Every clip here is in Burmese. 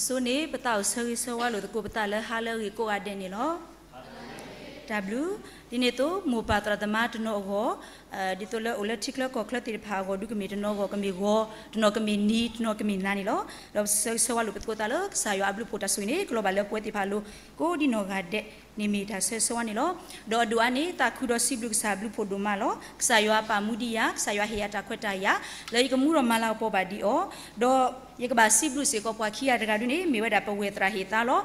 အစိုးနေပတောက်ဆွေဆွေဝါလို့တကူပတလဟာလောကိုအဒဲနေလော W ဒီနေ့တော့မူပါတရဒမတနောကိုအဲဒီတော့လေ electric ကိုကလတိဖာကိုဒုကမီတနောကိုကမီကိုတနောကမီနီတနောကမီနာနီလောတော့ဆောလူပကိုတာလဆာယောအဘလူပိုတာဆွေနေ global လေပွဲတိဖာလို့ကိုဒီနောကတဲ့နေမီတာဆဲဆောနီလောတော့ဒူအနေတာခုတော့စီဘလူဆာဘလူပိုဒိုမာလောဆာယောပါမူဒီယာဆာယောဟေယတာခွတ်တာယာလေကမူရမလာပေါ်ပါဒီအောတော့ရကဘာစီဘလူစေကောပွားခိယတကဒုနေမေဝဒပဝေတရာဟေတာလော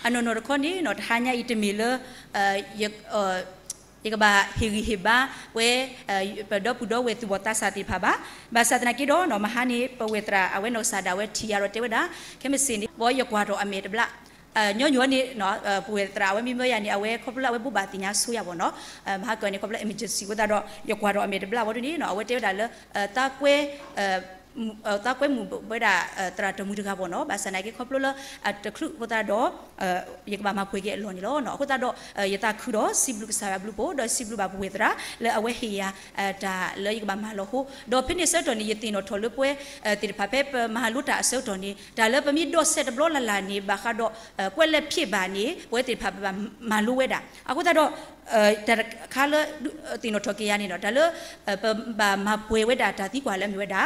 ano nor ko ni not hanya it mile ye ba hiri heba we do pudo we tu bota sati phaba ba satna ki do no mahani pawetra awe no sada we ti yaro te we da kemisini bo ye kwa do ame bla ညောညောနေနော်ပွေတရာဝမီမယာနေအဝဲခေါပလဝဲပူပါတင်ညာဆူရပါနော်မဟာကွယ်နေခေါပလ emergency ဝဒါတော့ရကွာတော့အမေတပလဝဒနေနော်အဝဲတဲဒါလတာကွဲ ta kwe mu bai da tra ta mu daga bono ba sanai ke khoplo la ta khlu bo ta do ye ba ma khwe ge lo ni lo no ko ta do ye ta khu do si blu sa blu bo do si blu ba bu wetra le awe he ya ta le ye ba ma lo ho do phe ni se do ni ye tin no tho le pwe ti pa pe ma lu ta se do ni ta le pa mi do se de blo la la ni ba kha do kwe le phie ba ni pwe ti pa ba ma lu we da a ko ta do ဒါခါလတီနိုထိုကီယာနေတော့ဒါလို့ဘာမပွေဝဲတာတာတီကွာလဲမြွေတာ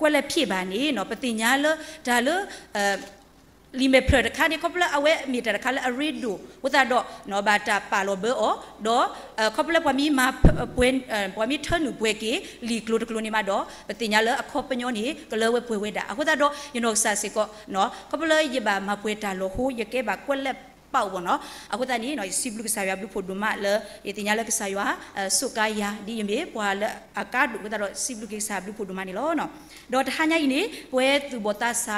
ကွက်လက်ဖြစ်ပါနေเนาะပတိညာလဒါလအလီမေဖရခါဒီကောပလအဝဲမီတခါလအရီဒူဝတာတော့နော်ဘာတာပါလိုဘောတော့ကောပလပမီမာပွင်ပမီထနူပွေကေလီကလိုတကလိုနေမှာတော့ပတင်ညာလအခေါ်ပညောနေကလဝဲပွေဝဲတာအခုတာတော့ you know စာစီကောနော်ကောပလရပါမပွေတာလို့ဟိုရကဲပါကွက်လက်ပေါ့ဗောနော်အခုတန်ဒီနော်စီဘလူကဆာရဘလူဖို့ဒုမလေရတင်ညာလကဆာရဆုကယာဒီယမေပွာလအကာဒုကတော့စီဘလူကဆာဘလူဖို့ဒုမနေလောနော်တော့တဟညာကြီးနေပွဲသူဘောတာဆာ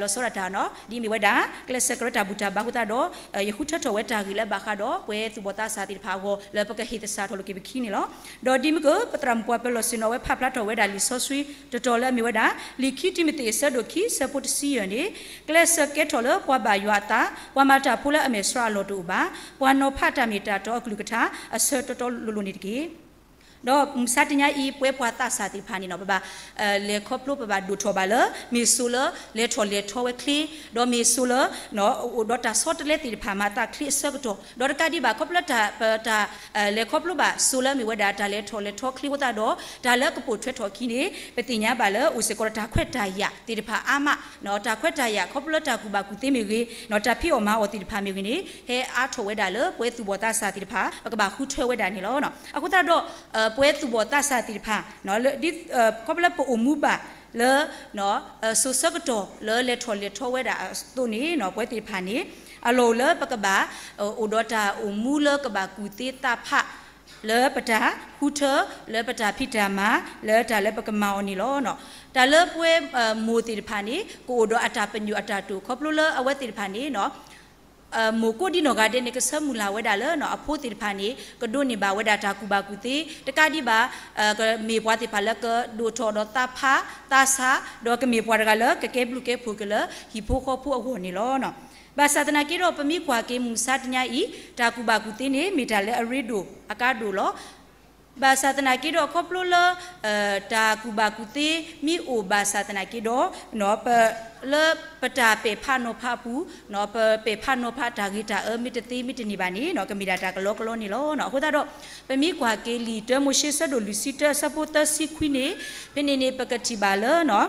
လောဆောရတာနော်ဒီမေဝဒါကလစကရတာဘူတာဘာခုတာတော့ယခုထထဝဲတာကြီးလဘာခါတော့ပွဲသူဘောတာဆာတိဖာကိုလပကဟိတဆာထောလကိဘခီနေလောတော့ဒီမကပတရမ်ပွာပလောစနောဝဲဖပလာတော့ဝဲဒါလီဆောဆွီတတော်လဲမေဝဒါလီခီတိမတိဆဒိုခီဆပတ်စီယနေကလစကက်ထောလပွာဘာယွာတာပွာမတာပူလာအမမေဆွာလောတူပါပွာနောဖတ်တာမီတာတော့အကလူကထာအဆတ်တော်တော်လူလူနေတကေတော့စတညာဤပွဲဖွာတဆာတိဖာနေနော်ဘဘအဲလေခေါပလုဘဘဒူထောဘလမီဆူလလေထောလေထောဝဲခလီတော့မီဆူလနော်ဒေါ်တာဆော့တလေတိဖာမာတာခလီဆပ်တော့ဒေါ်ကာဒီဘခေါပလတာပတာလေခေါပလုဘဆူလမီဝဒါတာလေထောလေထောခလီဝတာတော့ဒါလကပူထွဲထောခီနေပတိညာဘလဥစကောတာခွတ်တာယတိတဖာအာမနော်တာခွတ်တာယခေါပလတာကူဘကူသိမီကြီးနော်တာဖိော်မာအော်တိတဖာမီကြီးနေဟဲအာထောဝဲတာလေပွဲသူဘောတာဆာတိတဖာကဘခုထွဲဝဲတာနေလောနော်အခုတာတော့အဲပွဲသူဘောတဆာတိဖာနော်ဒီကောပလပအမှုပါလေနော်ဆုစကတောလေလေထောလေထောဝဲတာသူနေနော်ပွဲတိဖာနေအလောလေပကဘာအိုဒတာအမှုလေကဘာကူတေတာဖာလေပတာခုထလေပတာဖိတာမလေတာလေပကမောနီလောနော်တာလေပွဲမူတိဖာနေကိုအိုဒအတာပညုအတာတူခေါပလိုလေအဝဲတိဖာနေနော်အမကိုဒီနောဂဒေနေကဆမူလာဝဒါလနော်အဖိုတိဖာနေကဒိုနေဘာဝဒါတာကူဘာကူတိတကတိဘာမေဘွားတိဖာလကဒိုထောဒတာဖာတာစာဒေါကမေဘွားရကလကကေဘလူကေဖူကလဟီဖိုခဖူအဟောနေလောနော်ဘာသာတနာကေတော့ပမိခွာကေမူစာတညာဤတာကူဘာကူတိနေမေတာလဲအရီဒိုအကာဒိုလောဘာသာတနာကိတော့ခေါပလိုလတာကူဘာကူတီမိအိုဘာသာတနာကိတော့နော်ပလပတာပေဖာနိုဖာပူနော်ပပေဖာနိုဖာတာဂီတာအမီတတိမီတနီပါနီနော်ကမီတာတာကလောကလောနီလောနော်ဟိုတာတော့ပမိကွာကေလီတဲမိုရှေဆတ်တို့လူစီတဆပိုတာစီခွီနေပနေနေပကတိပါလနော်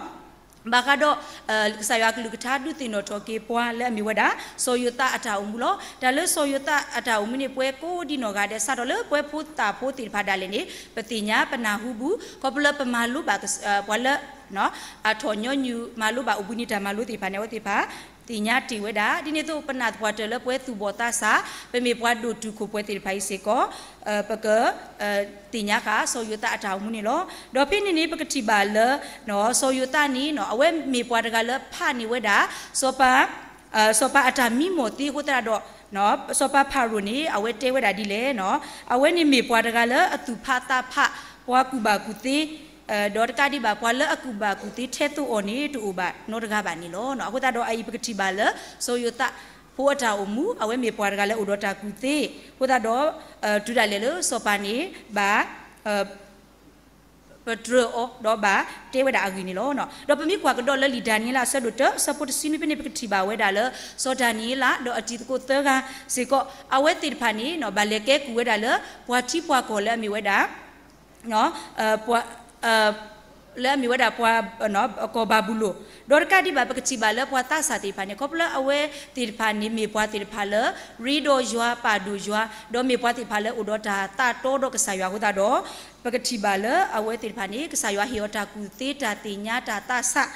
ဘာကတော့အဲဆာယကလူကထာဒုတင်တော့ကေပွားလက်မီဝဒဆိုယတာအတာဦးမလို့ဒါလို့ဆိုယတာအတာဦးမနေပွဲကိုဒီနောကတဲ့ဆာတော့လေပွဲဖူတာဖူတီဖာဒါလည်းနေပတိညာပနာဟုဘူးကောပလပမာလူဘာဘဝလနော်အထောညညူမာလူဘာဥပနိတမာလူတီဖာနေဝတီဖာတိညာတိဝေဒာဒီနေ့တို့ပနတ်ဘွားတလပွဲသူဘောတာစာပေမေဘွားဒုတုကိုပွဲတိဖိုင်စေကောပကတိညာခာဆိုယတာအတောင်မှုနေလောဒေါ်ဖိနေနေပကတိပါလနော်ဆိုယတာနီနော်အဝဲမေဘွားတကလဖာနေဝေဒာစောပါစောပါအတာမီမိုတိဟိုတရာတော့နော်စောပါဖာရုနေအဝဲတဲဝေဒာဒီလေနော်အဝဲနေမေဘွားတကလအသူဖာတာဖဘွားကူပါကူတိดอตกาดิบาควาเลอกูบากูติเทตุออนี่ตูบาโนตกาบานี่ลอเนาะอะกูตาดอไอปกติบาเลโซโยตะဟိုအတာအမှုအဝဲမေပွားတကလည်းဥဒတာကူသေးဟိုတာတော့အတူတလည်းလို့စောပါနေဘာပထရအောတော့ဘာတေဝဒအဂီနီလောနော်တော့ပမိကွာကတော့လလီဒန်နီလာဆတ်တို့တဆပတ်စီနီပနေပကတိပါဝဲတာလစောဒန်နီလာတော့အတီကိုသကစေကောအဝဲတိဖာနီနော်ဘာလေကဲကူဝဲတာလဘွာတိဘွာကောလည်းအမီဝဲတာနော်အဘွာ uh, le mi wada pwa no ko babulo dor ka di ba pa kchi ba le pwa ta sa ti pa ne ko pla awe ti pa ni mi pwa ti pa le ri do jwa pa do jwa do mi pwa ti pa le u do ta ta to do ka sa ywa ko ta do pa kchi ba le awe ti pa ni ka sa ywa hi ta ku te ta ti nya ta ta sa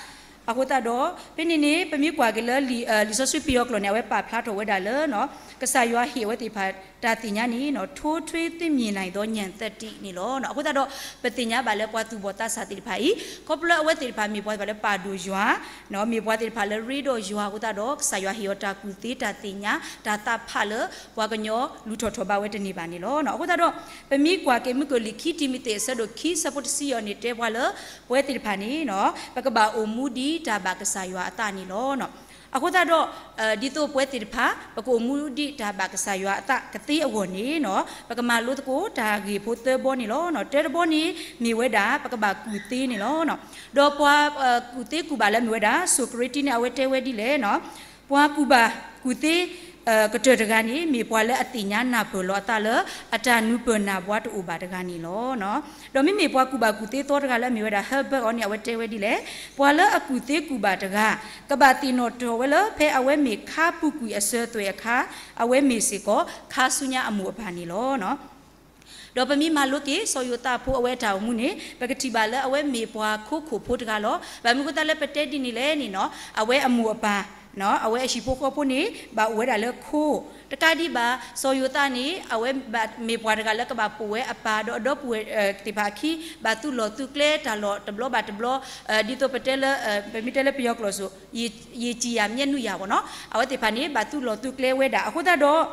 အခုတတော့ဖိနေနေပမိကွာကလေးလီလီဆိုဆွပီယောကလောနေဝဲပါဖလာတော်ဝဲတာလေနော်ကဆာယွာဟေဝဲတိဖာတာတင်ညာနေနော်ထိုးထွေးသိမြင်နိုင်သောညံသက်တိနေလောနော်အခုတတော့ပတင်ညာပါလဲပွားသူဘောတဆာတိဖာဤကောပလဝဲတိဖာမြေပွားပါလဲပါဒူယွာနော်မြေပွားတိဖာလဲရီတော်ယွာအခုတတော့ဆာယွာဟေယောတာကူသေးတာတင်ညာဒါတာဖာလေပွားကညောလူထော်ထော်ပါဝဲတနေပါနေလောနော်အခုတတော့ပမိကွာကေမိကိုလီခီတီမီတေဆဒိုခီဆပ်ပတ်စီယောနေတေဘွာလဲဝဲတိဖာနေနော် ပကဘာအိုမူဒီတာဘာကဆာယွာအတနီလောနော်အခုတော့ဒီတော့ပွဲတိဖာပကူမူဒီတာဘကဆာယွာအတကတိအဝနေနော်ပကမာလို့တကိုဒါဂီဖိုတဲဘောနေလောနော်တဲဘောနေမိဝဲတာပကဘာကူတီနေလောနော်ဒေါ်ပွားကူတီကူဘာလဲမိဝဲတာဆိုကရီတီနေအဝဲတဲဝဲဒီလဲနော်ပွားကူဘာကူတီကတတကန်နီမေပွာလဲအတိညာနာဘလောတလအတနုပနာဘွားတူဘာတကန်နီလောနော်တော့မိမေပွာကူဘာကူသေးတော်တကလည်းမေဝဒါဟဘအော်နီဝတဲဝဲဒီလေပွာလဲအကူသေးကူဘာတကကဘာတီနိုတော်ဝဲလဖဲအဝဲမေခါပုကူအစဲတွေခါအဝဲမေစီကောခါဆုညာအမှုအဖာနီလောနော်တော့ပမိမာလုကေဆောယတာဖိုးအဝဲတောင်မှုနေပကတိပါလဲအဝဲမေပွာခိုးခိုဖိုးတကလောဗမုကတလဲပတဲတီနီလဲနီနော်အဝဲအမှုအပါနော်အဝဲအရှိဖို့ခေါ်ဖို့နေဘာဝဲတာလဲခိုးတကတိပါဆိုယူတာနေအဝဲမေပွားတကလည်းကဘာပွေအပါတော့တော့ပွေတိပါခီဘာသူလောသူကလေတာလောတဘလဘာတဘလဒီတော့ပတဲလပမီတဲလပြောကလို့ဆိုရေကြီးရမျက်နှာရပါတော့အဝဲတိပါနေဘာသူလောသူကလေဝဲတာအခုတော့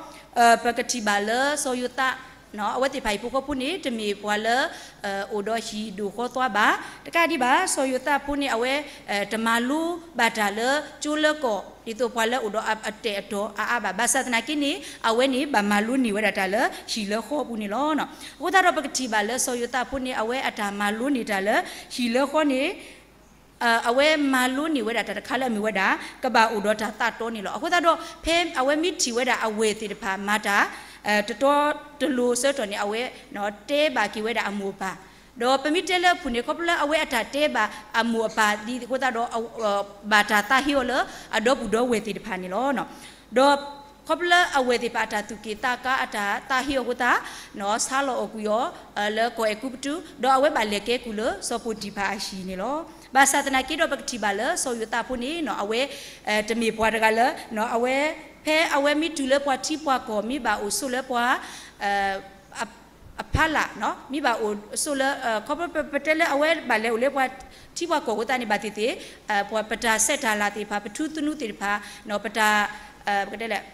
ပကတိပါလဆိုယူတာနော်အဝတ်တိဖိုင်ပုကပုန်တမီပွာလအိုဒိုရှိဒူခေါ်သွားပါတကတိပါဆိုယတာပုန်အဝဲတမလူဘာတာလကျူလကောဒီတော့ပွာလအိုဒိုအပ်အတဲအတော်အာဘာဘာသနာကိနီအဝဲနီဘာမလူနီဝဒတာလရှိလခေါ်ပုန်လောနော်ဝတာတော့ပကတိပါလဆိုယတာပုန်အဝဲအတာမလူနေတာလရှိလခေါ်နီအဝဲမာလို့နေဝဲတာတခါလည်းမီဝဲတာကဘာဥဒတာတတော်နေလို့အခုတော့ဖဲအဝဲမိတီဝဲတာအဝဲတီတဖာမာတာအဲတတော်တလူဆက်တော်နေအဝဲနော်တဲပါကိဝဲတာအမှုပါတော့ပမိတဲလဖုန်ကပလအဝဲအတာတဲပါအမှုပါဒီကိုတာတော့ဘာတာတာဟီောလအတော့ဘူတော့ဝဲတိတဖာနေလောနော်တော့ကပလအဝဲတိပါတာသူကေတာကအတာတာဟီောကိုတာနော်ဆာလောအကူယောလေကိုအကူပတူတော့အဝဲပါလေကေကူလစောပူတီပါအရှိနေလောဘာသာတနာကေတော့ပကတိပါလစောယတာဖုန်နေနော်အဝဲတမီဘွားတကလနော်အဝဲဖဲအဝဲမီတူလပွားတီပွားကောမိပါအိုဆိုလပွားအအဖလာနော်မိပါအိုဆိုလကောပပတလအဝဲပါလေလေပွားတီပွားကောကိုတန်နေပါတီတေပွားပတာဆက်တာလာတေဖာပထုသနုတေဖာနော်ပတာအကတဲ့လက်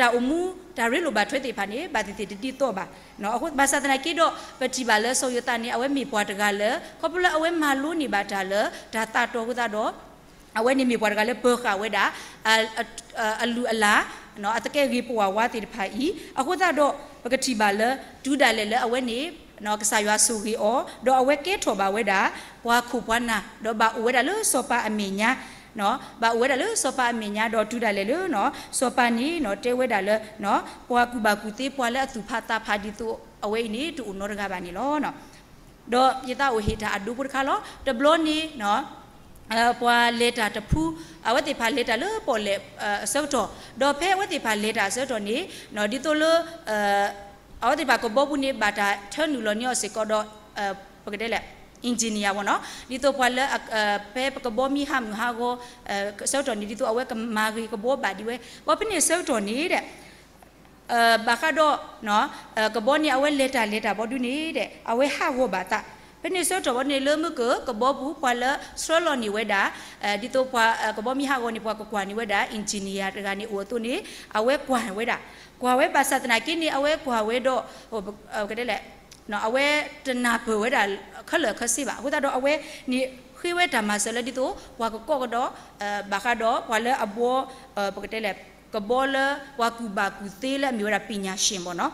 တာအမှုဒါရီလိုဘာထွေးတေဖာနေဘာတိတိတိတော့ပါနော်အခုဘာသာတနာကိတော့ပတိပါလဲဆိုရတာနေအဝဲမိပွားတကလဲကောပလအဝဲမာလို့နေပါတာလဲဒါတာတော်ကတော့အဝဲနေမိပွားတကလဲဘောခဝဲတာအလူအလာနော်အတကယ်ကြီးပွားဝါတိတဖိုင်ဤအခုတော့ပကတိပါလဒူးဒါလဲလဲအဝဲနေနော်ကစားရွာဆူကြီးအော်တော့အဝဲကဲထော်ပါဝဲတာပွားခုပွားနာတော့ဘာဝဲတာလို့စောပါအမေညာနော်ဘာဝဲတာလို့စောပါအမေညာတော့တူတာလေလို့နော်စောပါနီနော်တဲဝဲတာလဲနော်ပွားကူပါကူသေးပွားလဲအသူဖာတာဖာဒီတို့အဝဲနေတူနော်ရကပါနေလို့နော်တော့ယတာဝဟေတာအဒူပုခါလောတဘလောနီနော်အပွားလက်တာတဖူးအဝတိဖာလက်တာလို့ပေါ်လေဆော့တော့ဒေါ်ဖဲဝတိဖာလက်တာဆော့တော့နေနော်ဒီတို့လို့အဝတိဖာကဘောဘူးနေဘာတာထန်နူလောညောစေကောတော့ပကတဲ့လက် engineer ဘောနော်ဒီတော့ပွာလဖဲကဘောမီဟမ်ဟာကိုဆော့တော့နေဒီတို့အဝဲကမာဂီကဘောဘာဒီဝဲဘောပနေဆော့တော့နေတဲ့ဘာခါတော့နော်ကဘောနေအဝဲလက်တာလက်တာဘောဒူနေတဲ့အဝဲဟာဝဘာတာ peni soto woni lemu ko ko bobu pala solo ni weda dito kwa ko bomi ha woni kwa kwa ni weda engineer ga ni oto ni awe kwa weda kwa we pasatna kini awe kwa wedo ho kede le နော်အဝဲတနာဘဝဲတာခလခစီပါဟိုတာတော့အဝဲနိခိဝဲဓမ္မဆလဒီတော့ဝါကကောကတော့အဘာကတော့ဘာလဲအဘောပကတဲ့လေကဘောလဝါကူဘာကူသေးလေမျိုးတာပညာရှင်ပေါ့နော်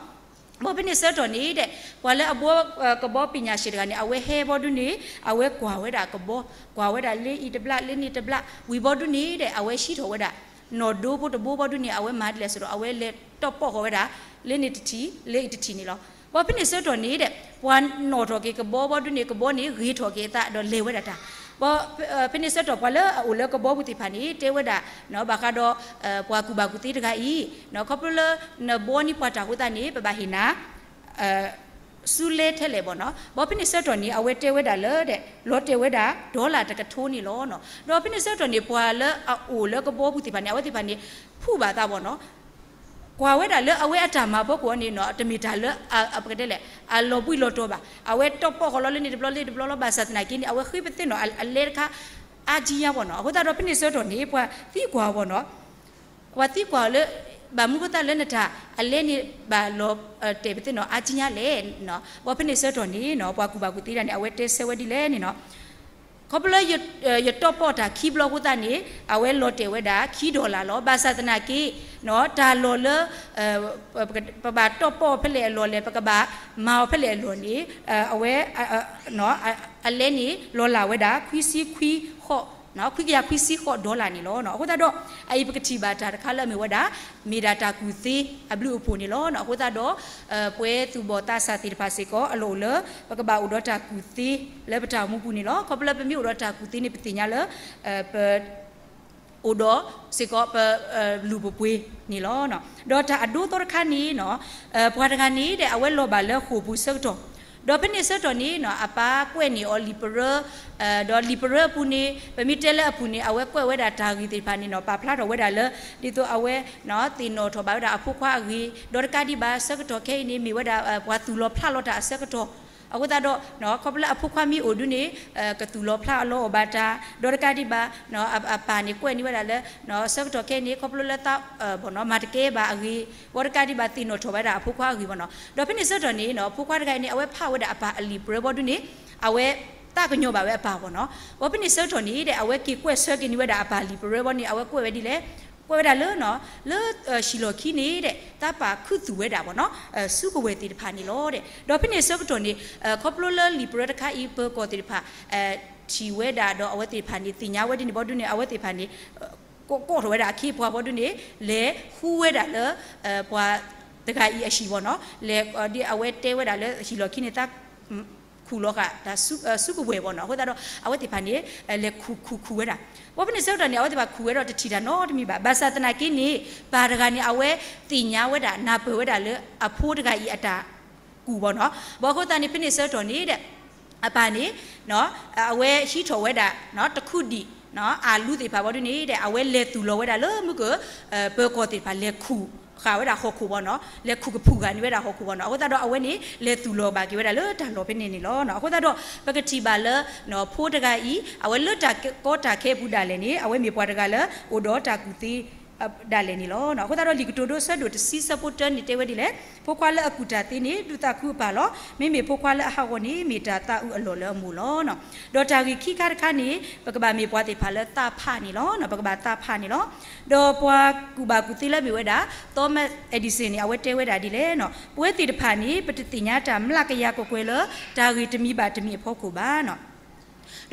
ဘောပနိစတော်နေတဲ့ဝါလဲအဘောကဘောပညာရှိတကနေအဝဲဟဲဘောဒုနေအဝဲကွာဝဲတာကဘောကွာဝဲတာလေးဤတပလလေးနေတပလဝီဘောဒုနေတဲ့အဝဲရှိတော်ဝဲတာနော်ဒိုးဘောတဘောဘောဒုနေအဝဲမာတလဲဆိုတော့အဝဲလဲတော့ပေါ့ဟောဝဲတာလေးနေတတီလေးတတီနေလောဘောပနိစတော်နေတဲ့ဝါနော်တော်ကေကဘောဘောဒုနေကဘောနေရီတော်ကေတာတော့လေဝဲတာတာ bo penisa to pala ule ko bo buti pani te wada no baka do pwa ku bakuti daga i no kopula no boni pata hutani ba bahina ဆူလေထက်လေပေါ့နော်ဘောပနိဆက်တော်နီအဝဲတဲဝဲတာလေတဲ့လောတဲဝဲတာဒေါ်လာတကထိုးနေလောနော်ဒေါ်ပနိဆက်တော်နီပွာလေအိုလေကဘောဘူးတိပါနေအဝဲတိပါနေဖူပါတာပေါ့နော်กว่าเวดาเลอเวอตามาพกวนี่เนาะตมีดาเลออะปกเดเลอะลอบุยลอตบาอะเวตอปอขลอเลนี่ดบลอเลดบลอลบาสัตนากินอะเวขี้เปติเนาะอะเลคะอาจียาบ่เนาะโหตาดอปินิซอดนี่พอตีกว่าบ่เนาะกว่าตีกว่าเลဘာမှုကတလည်းနဲ့တာအလဲနေဘာလောတေပတိနော်အချင်းရလဲနော်ဘောဖနေဆတော်နေနော်ဘွားကူဘာကူတီးတာနေအဝဲတဲဆဲဝဲဒီလဲနေနော်ခေါပလရရတော့ပေါ်တာခီဘလော့ကိုတန်နေအဝဲလော်တေဝဲတာခီဒေါ်လာလောဘာသာသနာကိနော်ဒါလော်လပပတော့ပေါ်ဖလေလော်လေပကဘာမောဖလေလော်နေအဝဲနော်အလဲနေလော်လာဝဲတာခွီစီခွီဟော့နော်ခွိကရခွိစီခေါ်ဒေါ်လာနေလောနော်အခုတော့အိပကတိဘာတာတခါလက်မေဝဒါမေဒါတာကူစီအဘလူအဖိုနေလောနော်အခုတော့အပွဲသူဘောတာစာတိတပါစေကောအလိုလပကဘာဥဒတာကူစီလက်ပတာမှုပူနေလောကပလပမျိုးဥဒတာကူစီနေပတိညာလပอุดอสิก็เปลูบปุยนี่ล้อเนาะดอตาอดูตัวคันนี้เนาะพอทางนี้เดี๋ยวเอาไว้รอบาลเลอขู่ผู้เสือจบดอเป็นเสตอนนี้เนาะอาป้าก้วยนี่ออลิเปอร์เอ่อดอลิเปอร์ปูนี่เป็นมิเตลปูนี่เอาไว้ก้วยไว้ดาทากิติพานี่เนาะปาพลาดเอาไว้ดาเลดิตัวเอาไว้เนาะตีโนทบาวดาอภุควากีดอกาดิบาสกตอเคนี่มีไว้ดาวัตุลอพลาดลอดาสกตอအခုတတော့နော်ခေါပလအဖုခွာမီအိုဒုနေကတူလောဖလာလောဘာတာဒေါ်ကတိဘာနော်အပါနေကွဲ့နေဝလာလဲနော်ဆက်တော့ကဲနေခေါပလလတာဘောနော်မတ်ကေဘာအဂီဝရကတိဘာတီနိုထောဘာတာအဖုခွာအဂီဘောနော်ဒေါ်ဖိနေဆက်တော့နေနော်ဖုခွာတကိုင်နေအဝဲဖဝဒအပါအလီပရဘောဒုနေအဝဲတာကညောပါပဲအပါဘောနော်ဝပနိဆောထော်နေတဲ့အဝဲကေကွဲ့ဆွဲကင်းဝဲတာအပါလီပရဘောနေအဝဲကွဲ့ဝဲဒီလေပွဲဝဲတာလို့နော်လို့ရှီလိုခီနေတဲ့တပါခုသူဝဲတာဗောနော်စုကဝဲတီတဖာနေလို့တဲ့ဒေါ်ဖိနေဆော့ကတော်နေကော့ပလိုလလီပရတခါဤပကောတီတဖာအဲချီဝဲတာတော့အဝဲတီဖာနေတင်ညာဝဲတီနေဘောဒုနေအဝဲတီဖာနေကိုကိုဝဲတာခေဘွာဘောဒုနေလေခူးဝဲတာလို့ဘွာတခါဤအရှိဗောနော်လေဒီအဝဲတဲဝဲတာလေရှီလိုခီနေတာခုလောကဒါစုစုကွယ်ပေါ့နော်ဟိုကတော့အဝတ်တိဖာနေလေခုခုခုဝဲတာဘောပနေစောတာနေအဝတ်တိဖာခုဝဲတော့တထီတာနော်တမိပါဘာသာတနာကိနေဘာဒကနေအဝဲတိညာဝဲတာနာပွေဝဲတာလေအဖိုးတကကြီးအတာကူပေါ့နော်ဘောခုတန်နေဖိနေစောတော်နေတဲ့အပါနေနော်အဝဲရှိထော်ဝဲတာနော်တခုဒီနော်အာလူတွေပါဘောဒီနေတဲ့အဝဲလေသူလောဝဲတာလေမကဘကောတိဖာလေခုခါဝဲတာဟောခုဘောနော်လက်ခုကဖူကန်ဝဲတာဟောခုဘောနော်အခုတော့အဝဲနေလက်သူလောပါကေဝဲတာလွတ်တာလောပဲနေနေလောနော်အခုတော့ပကတိပါလနော်ဖိုးတကဤအဝဲလွတ်တာကောတာခဲဘူးတာလည်းနေအဝဲမြေပွားတကလည်းအိုတော်တာကူတီဒါလည်းနီလောနော်ခုတော့လီကတိုဒိုဆတ်ဒိုတစီဆပတ်တန်နီတဲဝဲဒီလေဖိုခွာလအကူတာတင်းနီဒူတာခုပါလောမိမေဖိုခွာလအဟဝနီမီတာတာဥအလောလမူလောနော်ဒေါ်တာဂီခိကာတခါနီပကဘာမေပွားတေဖာလတာဖာနီလောနော်ပကဘာတာဖာနီလောဒေါ်ပွားကူဘာကူတီလမေဝဲတာသောမတ်အဒီဆင်နီအဝဲတဲဝဲတာဒီလေနော်ပွဲတီတဖာနီပတတိညာတာမလကရကိုကွယ်လဒါဂီတမီပါတမီဖို့ကိုပါနော်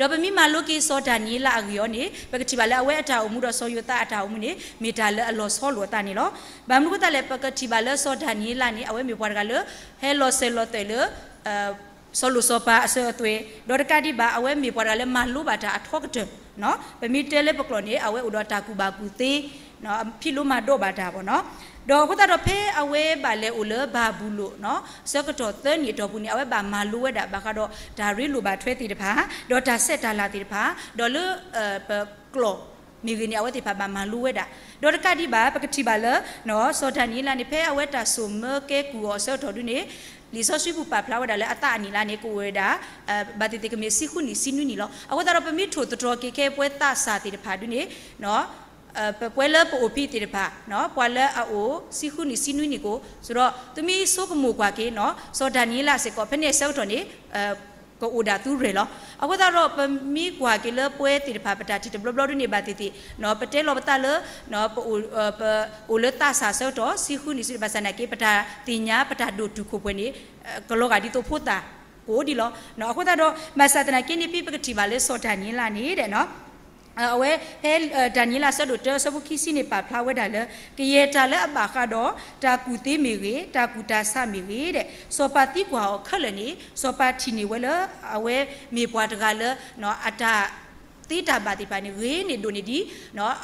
တော့ပမိမာလိုကေဆောဒန်နီလာအဂယောနေပကတိဘလအဝဲအတာအမှုတော့ဆောယတာအတာအမှုနေမေတာလအလောဆောလောတာနေလောဘာမှုကတလည်းပကတိဘလဆောဒန်နီလာနေအဝဲမေပွားကလဟဲလောဆဲလောတဲလအဆောလုဆောပါအဆောအသွေဒေါ်တကတိဘာအဝဲမေပွားကလည်းမလိုပါတာအထောက်တဲ့နော်ပမိတဲလည်းပကလောနေအဝဲဥဒတာကူဘာကူသေးနော်ဖြစ်လို့မတော့ပါတာပေါ့နော်တော့ခုတတော့ဖေးအဝဲပါလဲဦးလဘာဘူးလို့နော်စကတော့သနေတော့ဘူးနေအဝဲပါမာလို့ဝဲတာဘာကတော့ဒါရီလိုပါထွဲတီတဖာတော့ဒါဆက်တာလာတီတဖာတော့လို့အဲကလော့မိဂနီအဝတိဖဘာမလူဝဲတာဒေါ်ကတိဘာပကတိဘာလနော်စောတန်နီလာနေဖဲအဝဲတာဆိုမကဲကူအဆောတော်ဒုနေလီဆိုရှိပူပပလာဝဒါလဲအတာနီလာနေကိုဝဲတာဘာတိတကမေစီခုနီစီနူနီလောအဝဒါရပမီထိုတော်ကေကေပွဲတာစာတိတဖာဒုနေနော်ပွဲလပိုပီတိပါနော်ပွဲလအိုစီခုနီစီနွီနီကိုဆိုတော့သူမီဆိုကမူကွာကေနော်ဆိုဒန်နီလာစေကောဖနေဆောက်တော်နေကိုအိုဒါသူရေလောအဝဒရောပမီကွာကေလပွဲတိပါပတာတိဘလဘလဒနေပါတိတိနော်ပတဲလောပတာလနော်ပအိုပအိုလတာဆာဆောက်တော်စီခုနီစီဘာစနာကေပတာတင်ညာပတာဒုတုခုပွဲနေကလောကဒီတော့ဖို့တာကိုဒီလောနော်အခုတော့မဆာတနာကင်းနေပြပကတိပါလေဆောဒန်နီလာနေတဲ့နော်အဝဲဟဲဒန်နီလာဆဒိုတဆဘခီစီနေပါဖလာဝဲဒါလကရေတာလအပါခါတော့တာကူတီမီရေတာကူတာဆမီရေတဲ့စောပါတိကွာခလနေစောပါတီနေဝဲလအဝဲမေပွားတကလနော်အတာတေတာဘာတိပါနေရေနေဒိုနေဒီနော်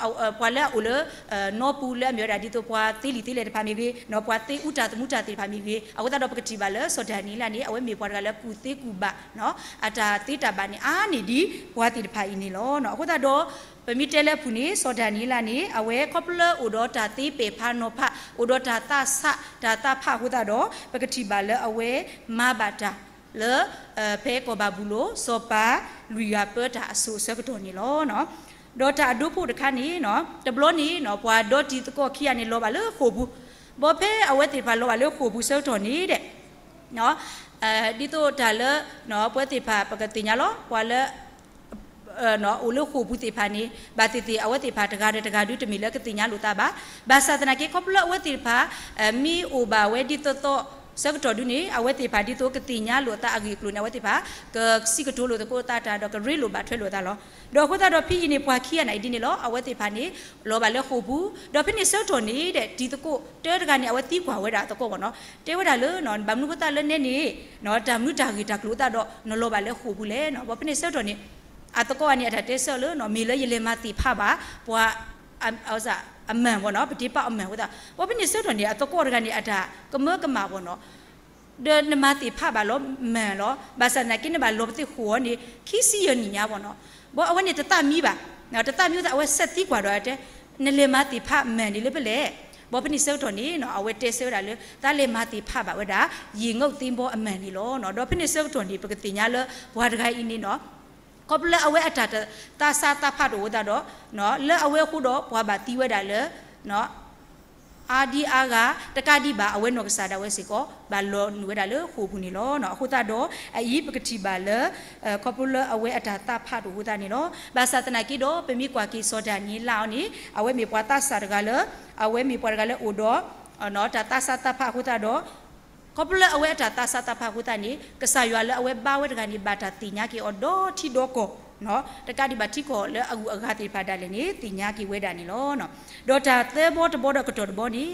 ပွာလာအိုလနော်ပူလာမြေရာဒီတော့ပွာတေလီတေလေတဖာမီကြီးနော်ပွာတေဥတာသမုတာတေဖာမီကြီးအဝတတော့ပကတိပါလဆောဒန်နီလာနေအဝဲမေပွာကလည်းကုသေးကုဘနော်အတာတေတာဘာနေအာနေဒီပွာတေတဖာအင်းနေလောနော်အဝတတော့ပမီတဲလက်ဖူနေစောဒန်နီလာနေအဝဲကော့ပလအိုဒေါ်တာတေပေဖာနောဖအိုဒေါ်တာသသဒါတာဖဟူတာတော့ပကတိပါလအဝဲမဘာတာလေဖဲကောဘာဘူးလို့စောပါလူရပတ်တာအဆူဆက်ကတော်နေလောနော်ဒေါ်တာဒုဖို့တခါနေနော်တဘလို့နေနော်ဘွာဒေါ်တီတကောခီရနေလောပါလေခိုဘူးဘောဖဲအဝဲတိဖာလောပါလေခိုဘူးဆက်တော်နေတဲ့နော်အဲဒီတော့ဒါလေနော်ပွဲတိဖာပကတိညာလောဘွာလေနော်အိုလိုခုဘူးတိဖာနေဘာတိတိအဝတိဖာတကားတကားဒုတမီလကတိညာလူတာပါဘာသာတနာကေခေါပလအဝတိဖာမီအိုဘာဝဲဒီတော့ सब टोडुनी अवते पाडी तो कति न्या लोता अगि क्लुना अवते पा क सि कठो लो को ता ता ड रे लो बा थ्वे लो दा लो ड को ता ड फि नि प्वा खिया नाइ दिने लो अवते पा नि लो बा ले होबु ड फि नि सब टोनी दे दी तो को टे ड गा नि अवति क्वा वे दा तो को बनो टे वे दा लो नॉन बम नु को ता ले ने नि नो दम नु दा गि दा क्लु ता ड नो लो बा ले होबु ले नो बा फि नि सब टोनी အတကောအနေအထက်တဲဆော်လို့နော်မေလရေလေမတိဖပါဘွာဥစားအမှန်ပေါ့နော် ပတိပအမှန်ဟုတ်တာဘောပင်းဆွတ်တော်နေအတကောရကနေအတာကမကမာပေါ့နော်ဒေနမတိဖပါလောမန်လောဘာစနာကိနဘာလောတိဟောနေခီစီယနီညာပေါ့နော်ဘောအဝနေတတမီပါနော်တတမျိုးသားအဝဆက်တိကွာတော့တဲ့နလေမတိဖမန်နေလေပလေဘောပနိစောတော်နေနော်အဝတဲဆွဲတာလေတာလေမတိဖပါဝဒါရေငုတ်တင်းဘောအမှန်နေလောနော်တော့ပနိစောတော်နေပကတိညာလောဘွာတခိုင်းအင်းနေနော်ကောပလအဝဲအတာတာစာတာဖတ်တော့ဒါတော့နော်လက်အဝဲခုတော့ဘွားပါတီးဝဲတာလေနော်အာဒီအာကတကတိပါအဝဲနော်ကစားတာဝဲစီကောဘာလောနွေတာလေခုဘူးနေလောနော်အခုတတော့အီးပကတိပါလေကောပလအဝဲအတာတာဖတ်တော့ဟူတာနေနော်ဘာသာတနာကီတော့ပမိကွာကီစောဒာနီလောင်းနေအဝဲမေပွားတာစာတကလေအဝဲမေပွားတကလေအိုတော့နော်တာတာစာတာဖတ်ဟူတာတော့ကောပလအဝဲတာတာစာတာဖာခုတန်နီကဆာရွာလအဝဲပါဝဲတကန်နီဘာတာတိညာကေအော်ဒေါ်တီဒေါကောနော်တကတိပါတိကောလဲအကူအခါတိဖာတာလေနီတိညာကေဝဲတာနီလောနော်ဒေါ်တာသဲဘောတဘောတော့ကတော်ဘောနီ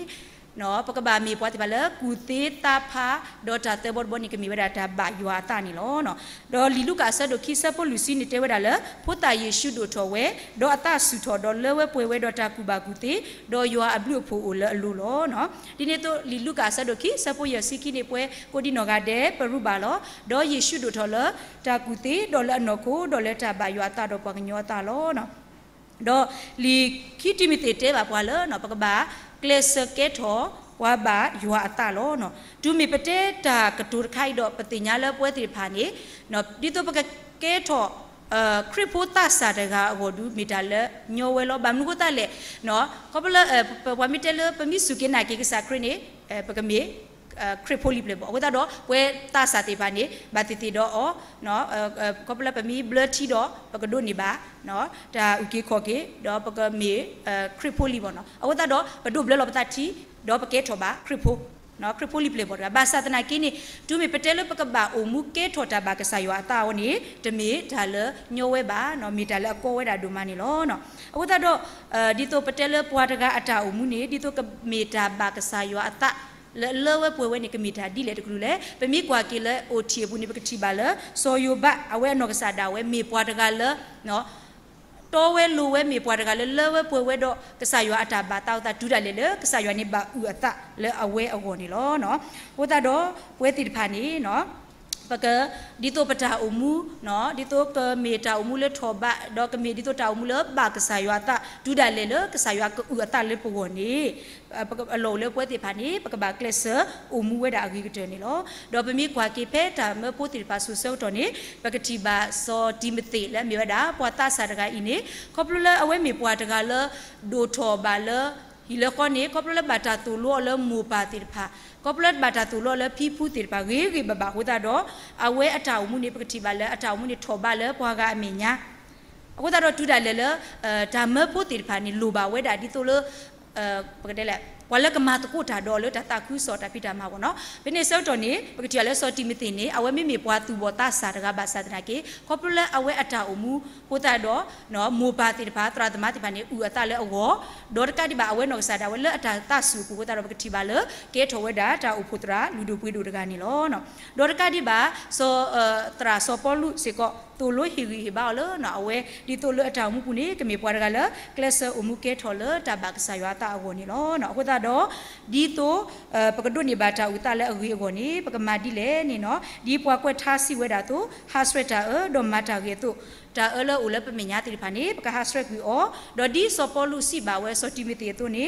နော်ပကဘာမီပွားတပါလကူသေးတာဖာဒေါ်တာတဘတ်ဘနိကမီဝဒတာဘာယွာတာနီလောနော်ဒေါ်လီလူကာဆဒိုခိဆပိုလူစီနီတေဝဒါလပိုတာယေရှုဒိုထောဝဲဒေါ်အတာဆူထောဒေါ်လဝဲပွေဝဲဒေါ်တာကူဘာကူသေးဒေါ်ယွာအဘလူဖိုအိုလအလူလောနော်ဒီနေ့တော့လီလူကာဆဒိုခိဆပိုယစီကိနေပွဲကိုဒီနောဂါဒဲပရုဘာလောဒေါ်ယေရှုဒိုထောလတာကူသေးဒေါ်လအနောကိုဒေါ်လတာဘာယွာတာဒေါ်ပကညောတာလောနော်တော့လီခိတိမီတေတေဘာပွာလနော်ပကဘာကလစကေထောဝါဘာယွာအတလောနော်ဒူမီပတဲတာကဒူခိုက်တော့ပတိညာလပွဲတိဖာနေနော်ဒီတော့ပကကေထောအာခရပိုတာစာတကအဝဒူမီတာလညောဝဲလောဘာမနုကတလေနော်ကပလပဝမီတလပမီစုကေနာကေကစာခရနေပကမီခရဖိုလီပလေပေါ့ဝဒါတော့ဝဲတာစာတေပါနေဘာတီတီတော့အော်နော်ကောပလပမီဘလတီတော့ပကဒိုနေပါနော်ဒါဥကေခော့ကေတော့ပကမီခရဖိုလီပေါ့နော်အဝဒါတော့ဘဒိုဘလလောပတာတီတော့ပကေထောပါခရဖိုနော်ခရဖိုလီပလေပေါ့ဒါဘာသာတနာကိနေဒူမီပတဲလပကဘာအုံမူကေထောတာဘာကဆာယောအတာဝနေတမီဒါလညိုဝဲပါနော်မီတာလအကောဝဲတာဒူမနီလောနော်အဝဒါတော့ဒီတော့ပတဲလပွားတကအတာအုံမူနေဒီတော့ကမီတာဘာကဆာယောအတာလောဝပွေဝနေကမိတာဒီလေတကလူလေပမိကွာကေလအိုတီဘူးနိပကတိပါလဆိုယဘအဝဲနောကဆာဒါဝဲမေပွားတကလနော်တော်ဝဲလူဝဲမေပွားတကလေလောဝပွေဝဲတော့ကဆာရွာအတာပါတောက်တာဒူးတာလေလေကဆာရွာနေပါဥအသလေအဝဲအဝေါ်နေလောနော်ဟိုတာတော့ပွဲတိတဖာနေနော်ပကဒီတိုပတာအမှုနော်ဒီတိုကမေတာအမှုလေထောဘဒေါကမေဒီတိုတာအမှုလေဘာကဆာယဝတာဒူဒါလေလေကဆာယဝကဥအတလေပဝနေပကအလောလေပွဲတိဖာနေပကဘာကလဆအမှုဝဲဒါအဂိကတနေလောဒေါပမီကွာကေဖဲတာမပိုတိပါဆုဆောတော်နေပကတိပါစောဒီမသိလေမြေဝဒါပွာတာဆာတကအင်းနေခေါပလူလေအဝဲမေပွာတကလေဒိုထောဘလေ ile kone koplo le bata tulu ole mu pati pa ကော့ပလက်ဘာတာသူလောလဖီဖူတေပါဂေဂေဘဘာခုတာတော့အဝဲအတာမှုနေပကတိပါလဲအတာမှုနေထောပါလဲဘွာကအမေညာအခုတာတော့တူတာလဲလဒါမဖို့တေပါနေလိုပါဝဲတာဒီသူလောပကတိလဲဝလကမာတကိုတာဒေါ်လတာတခုစောတာပိတာမှာပေါ့နော်ဘယ်နေစောတော်နေပကတိရလဲစောတိမသိနေအဝဲမေမေပွားသူဘောတာစာတကဘာစာတနာကေကောပလအဝဲအတာအမူပိုတာဒေါ်နော်မောပါတိတပါတရသမတိပါနေဥအတာလဲအဝောဒေါ်တကတိပါအဝဲနော်စာတာဝဲလအတာတဆူကိုတာတော့ပကတိပါလကေထောဝဲတာတာဥဖုတရာလူဒူပွေဒူတကနေလောနော်ဒေါ်တကတိပါစောတရာစောပေါ်လူစေကောတူလို့ဟီရီဘာလို့နော်အဝဲဒီတူလို့အတောင်မှုကနေကမေပွားတကလည်းကလဆအမှုကဲထော်လတဘကဆာယတာအဝနေလို့နော်အခုတာတော့ဒီတိုပကဒုန်နိဘာတာဥတလည်းအဝေးကိုနိပကမာဒီလည်းနိနော်ဒီပွားကွက်ထားစီဝဲတာတို့ဟာစရတာအဒေါ်မာတာကေတို့တာအလောဥလပမညာတိဖာနိပကဟာစရကူအောဒေါ်ဒီစောပေါ်လူစီဘာဝဲစောတိမီတေတို့နိ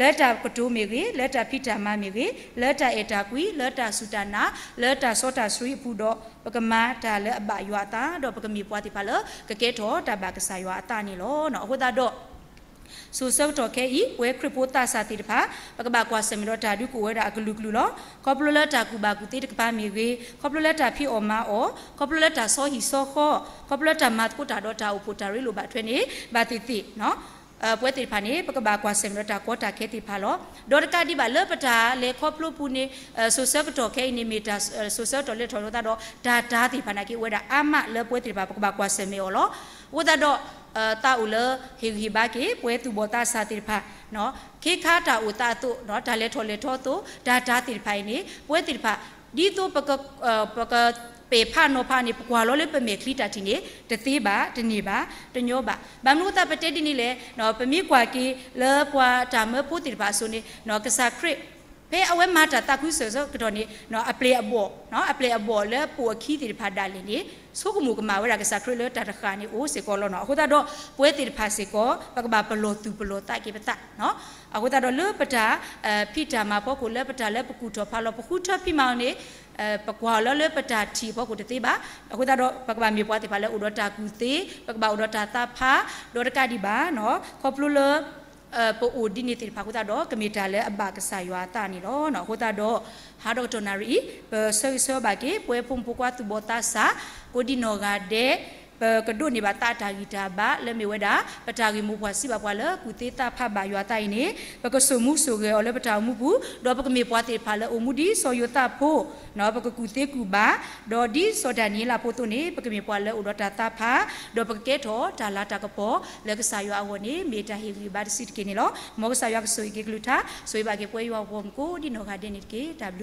လက်တာကတိုးမီကေလက်တာဖိတာမမီကေလက်တာအေတာကွီလက်တာစုတနာလက်တာစောတာစရိဖူတော့ပကမာတာလည်းအပယွာတာတော့ပကမီပွားတိဖာလကကဲထောတာဘာကဆာယွာအတာနိလောနော်ဟိုတာတော့ဆိုဆော့တော်ခဲဤဝဲခရပိုတာစာတိတဖာပကပကွာဆမီလောတာဒုကိုဝဲတာအကလူကလူလောကောပလိုလက်တာကူပါကူတေတကပါမီကေကောပလိုလက်တာဖြစ်အော်မာအောကောပလိုလက်တာဆောဟီဆောခောကောပလိုလက်တာမတ်ကိုတာတော့တာအူပိုတာရီလိုပါထွေးနေဘာတိတိနော်ပွဲတိဖာနေပကဘာကွာဆမ်ရတာကောတာခဲတိဖာလောဒေါ်ကဒီဘာလေပတာလေခေါပလူပူနေဆိုဆပ်တော်ခဲနေမီတာဆိုဆပ်တော်လေထော်တော့တော့ဒါဒါတိဖာနာကိဝဲတာအမလေပွဲတိဖာပကဘာကွာဆမ်မေလောဝဒတော့တာဥလဟိဟိဘာကေပွဲသူဘောတာစာတိဖာနော်ခေခါတာဥတာတုနော်ဒါလေထော်လေထော်တုဒါဒါတိဖိုင်နေပွဲတိဖာဒီတုပကပကပေဖနောဖာနေပကွာလောလေပမေခလီတာတီနေတသေးပါတနေပါတညောပါဘမ်နုတာပတေတီနေလေနော်ပမိကွာကီလေကွာတာမပူတီပါဆိုနေနော်ကစားခရစ်ဖေအဝဲမာတာတခုဆိုဆိုကတော့နေနော်အပလေအဘောနော်အပလေအဘောလေပူအခီတီဖာဒါလေနေဆုကမှုကမာဝရကစားခရစ်လေတာတခါနေအိုးစေကောလောနော်အခုတော့ပွဲတီဖာစေကောပကဘာပလောသူပလောတိုက်ကေပတနော်အခုတော့လေပတာအဖိတာမာဘောကိုလေပတာလေပကူတော်ဖာလောပခုထဖိမောင်နေပကွာလောလပတာတီဘောကိုတသိပါအခုတော့ပကပမြေပွားတပါလဲဥဒတာကူသေးပကပဥဒတာတာဖာဒေါ်တကဒီပါနော်ခေါပလူလပူဒီနီတိဖာခုတာတော့ကမီတာလဲအဘကဆာယွာတာနီတော့နော်ခုတာတော့ဟာဒေါက်တာနာရီပဆဆဘကေပွဲဖုန်ပကွာသူဘောတာစာကိုဒီနောဂါဒေကဒုနေဘာတာတာဂီတာဘာလေမေဝဒာပတာဂီမူဖွာစီဘာဖွာလကုတေတာဖဘာယွာတိုင်နေပကဆုမှုဆိုရဲလေပတာမှုဘူးဒေါ်ပကမေပွားတေဖာလအမှုဒီဆိုယတာဖိုနော်ပကကုတေကူဘာဒေါ်ဒီဆိုဒနီလာဖိုတုနေပကမေပွားလဥဒတာတာဖာဒေါ်ပကကေထောတာလာတာကပေါ်လေကဆာယွာဝနေမေတာဟီဝီဘာစစ်ကေနေလောမောဆာယွာကဆိုကေကလူတာဆိုဘာကေပွဲယွာဝမ်ကိုဒီနောခာဒနေကေ W